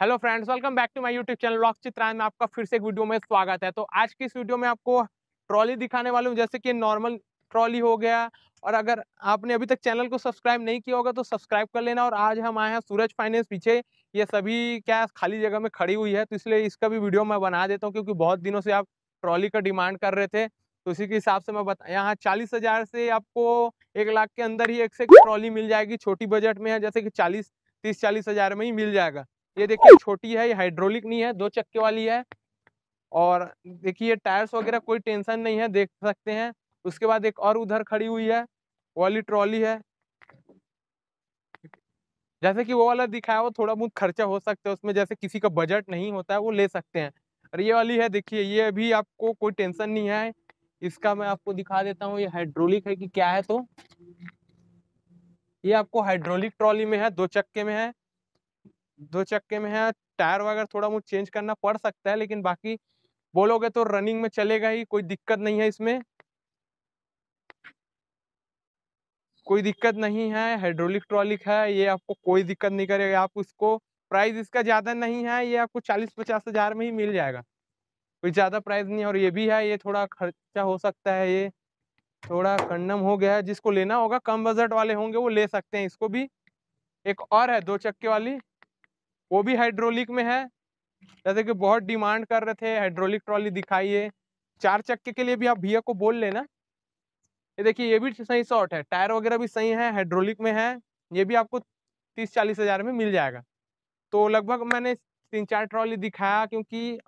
hello friends welcome back to my YouTube channel लॉक चित्रायन में आपका फिर से एक वीडियो में स्वागत है तो आज की इस वीडियो में आपको ट्रॉली दिखाने वाला हूँ जैसे कि नॉर्मल ट्रॉली हो गया और अगर आपने अभी तक चैनल को सब्सक्राइब नहीं किया होगा तो सब्सक्राइब कर लेना और आज हम आए हैं सूरज फाइनेंस पीछे ये सभी क्या खाली जगह में खड़ी हुई है तो इसलिए इसका भी वीडियो मैं बना देता हूँ क्योंकि बहुत दिनों से आप ट्रॉली का डिमांड कर रहे थे तो उसी के हिसाब से मैं बता यहाँ चालीस हज़ार से आपको एक लाख के अंदर ही एक से ट्रॉली मिल जाएगी छोटी बजट में है जैसे कि चालीस तीस चालीस हज़ार में ही मिल जाएगा ये देखिए छोटी है ये हाइड्रोलिक नहीं है दो चक्के वाली है और देखिए टायर्स वगैरह कोई टेंशन नहीं है देख सकते हैं उसके बाद एक और उधर खड़ी हुई है वाली ट्रॉली है जैसे कि वो वाला दिखाया वो थोड़ा बहुत खर्चा हो सकता है उसमें जैसे किसी का बजट नहीं होता है वो ले सकते हैं और ये वाली है देखिए ये अभी आपको कोई टेंशन नहीं है इसका मैं आपको दिखा देता हूँ ये हाइड्रोलिक है कि क्या है तो ये आपको हाइड्रोलिक ट्रॉली में है दो चक्के में है दो चक्के में है टायर वगैरह थोड़ा मुझे चेंज करना पड़ सकता है लेकिन बाकी बोलोगे तो रनिंग में चलेगा ही कोई दिक्कत नहीं है इसमें कोई दिक्कत नहीं है हाइड्रोलिक ट्रॉलिक है ये आपको कोई दिक्कत नहीं करेगा आप उसको प्राइस इसका ज़्यादा नहीं है ये आपको चालीस पचास हज़ार में ही मिल जाएगा कोई ज़्यादा प्राइस नहीं और ये भी है ये थोड़ा खर्चा हो सकता है ये थोड़ा कंडम हो गया है जिसको लेना होगा कम बजट वाले होंगे वो ले सकते हैं इसको भी एक और है दो चक्के वाली वो भी हाइड्रोलिक में है जैसे कि बहुत डिमांड कर रहे थे हाइड्रोलिक ट्रॉली दिखाइए चार चक्के के लिए भी आप भैया को बोल लेना ये देखिए ये भी सही शॉर्ट है टायर वगैरह भी सही है हाइड्रोलिक में है ये भी आपको तीस चालीस हज़ार में मिल जाएगा तो लगभग मैंने तीन चार ट्रॉली दिखाया क्योंकि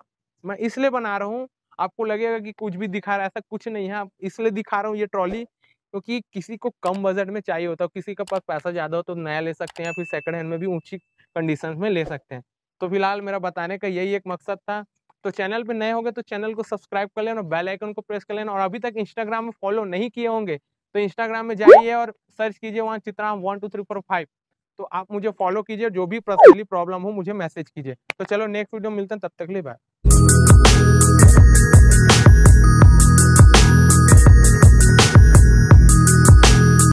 मैं इसलिए बना रहा हूँ आपको लगेगा कि कुछ भी दिखा रहा है ऐसा कुछ नहीं है इसलिए दिखा रहा हूँ ये ट्रॉली क्योंकि किसी को कम बजट में चाहिए होता है किसी के पास पैसा ज़्यादा हो तो नया ले सकते हैं फिर सेकंड हैंड में भी ऊंची कंडीशन में ले सकते हैं तो फिलहाल मेरा बताने का यही एक मकसद था तो चैनल पे नए होंगे तो चैनल को सब्सक्राइब कर लेना बेल आइकन को प्रेस कर लेना और अभी तक इंस्टाग्राम में फॉलो नहीं किए होंगे तो इंस्टाग्राम में जाइए और सर्च कीजिए वहाँ चित्राम one two three four five तो आप मुझे फॉलो कीजिए जो भी पर्सनली प्रॉब्लम हो मुझे मैसेज कीजिए तो चलो नेक्स्ट वीडियो मिलते हैं तब तक लिए बाय